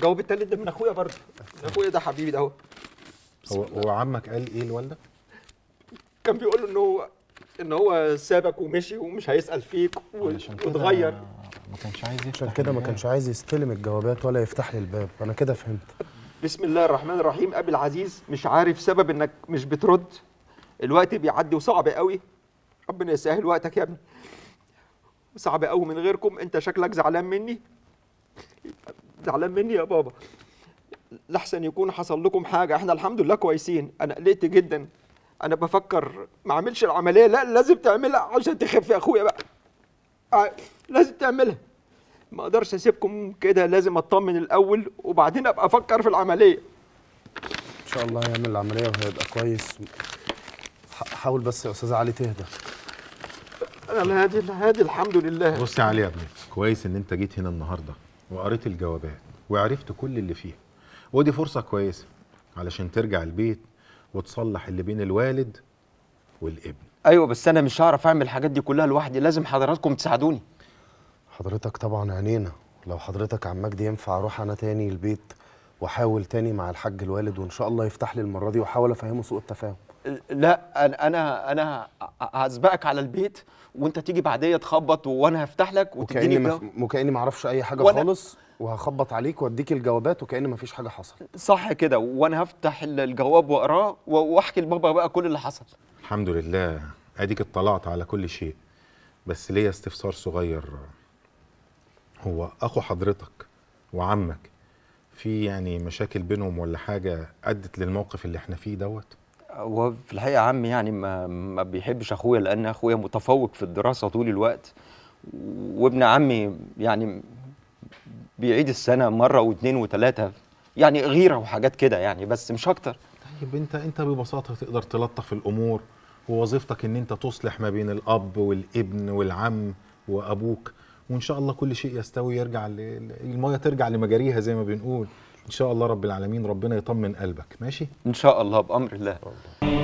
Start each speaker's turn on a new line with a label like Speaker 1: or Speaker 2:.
Speaker 1: الجواب التالت ده من اخويا برضه من اخويا ده حبيبي ده هو
Speaker 2: هو هو عمك قال ايه لوالدك؟
Speaker 1: كان بيقول له ان هو ان هو سابك ومشي ومش هيسال فيك واتغير
Speaker 3: ما كانش عايز عشان كده ما كانش عايز يستلم الجوابات ولا يفتح لي الباب انا كده فهمت
Speaker 1: بسم الله الرحمن الرحيم ابي العزيز مش عارف سبب انك مش بترد الوقت بيعدي وصعب قوي ربنا يسهل وقتك يا ابني صعب قوي من غيركم انت شكلك زعلان مني زعلان مني يا بابا لحسن يكون حصل لكم حاجه احنا الحمد لله كويسين انا قلقت جدا انا بفكر ما اعملش العمليه لا لازم تعملها عشان تخف يا اخويا بقى آه، لازم تعملها ما اقدرش اسيبكم كده لازم اطمن الاول وبعدين ابقى افكر في العمليه
Speaker 3: ان شاء الله هيعمل العمليه وهيبقى كويس حاول بس يا استاذ علي تهدى
Speaker 1: انا هادي هادي
Speaker 2: الحمد لله بص يا علي يا ابني كويس ان انت جيت هنا النهارده وقريت الجوابات وعرفت كل اللي فيها ودي فرصة كويسة علشان ترجع البيت وتصلح اللي بين الوالد والابن
Speaker 1: ايوه بس انا مش هعرف اعمل الحاجات دي كلها لوحدي لازم حضراتكم تساعدوني
Speaker 3: حضرتك طبعا عينينا لو حضرتك عم مجدي ينفع اروح انا تاني البيت واحاول تاني مع الحاج الوالد وان شاء الله يفتح لي المره دي واحاول افهمه سوء التفاهم
Speaker 1: لا انا انا انا هسبقك على البيت وانت تيجي بعديه تخبط وانا هفتح لك وتديني وكاني
Speaker 3: وكاني ما اعرفش اي حاجه وأنا خالص وهخبط عليك واديك
Speaker 1: الجوابات وكأن ما فيش حاجه حصلت صح كده وانا هفتح الجواب واقراه واحكي لبابا بقى كل اللي حصل
Speaker 2: الحمد لله اديك اطلعت على كل شيء بس ليا استفسار صغير هو اخو حضرتك وعمك في يعني مشاكل بينهم ولا حاجه ادت للموقف اللي احنا فيه دوت
Speaker 1: وفي الحقيقه عمي يعني ما, ما بيحبش اخويا لان اخويا متفوق في الدراسه طول الوقت وابن عمي يعني بيعيد السنه مره واثنين وثلاثه يعني غيره وحاجات كده يعني بس مش اكتر
Speaker 2: طيب انت انت ببساطه تقدر تلطف الامور ووظيفتك ان انت تصلح ما بين الاب والابن والعم وابوك وان شاء الله كل شيء يستوي يرجع للميه ترجع لمجاريها زي ما بنقول ان شاء الله رب العالمين ربنا يطمن قلبك
Speaker 1: ماشي ان شاء الله بامر الله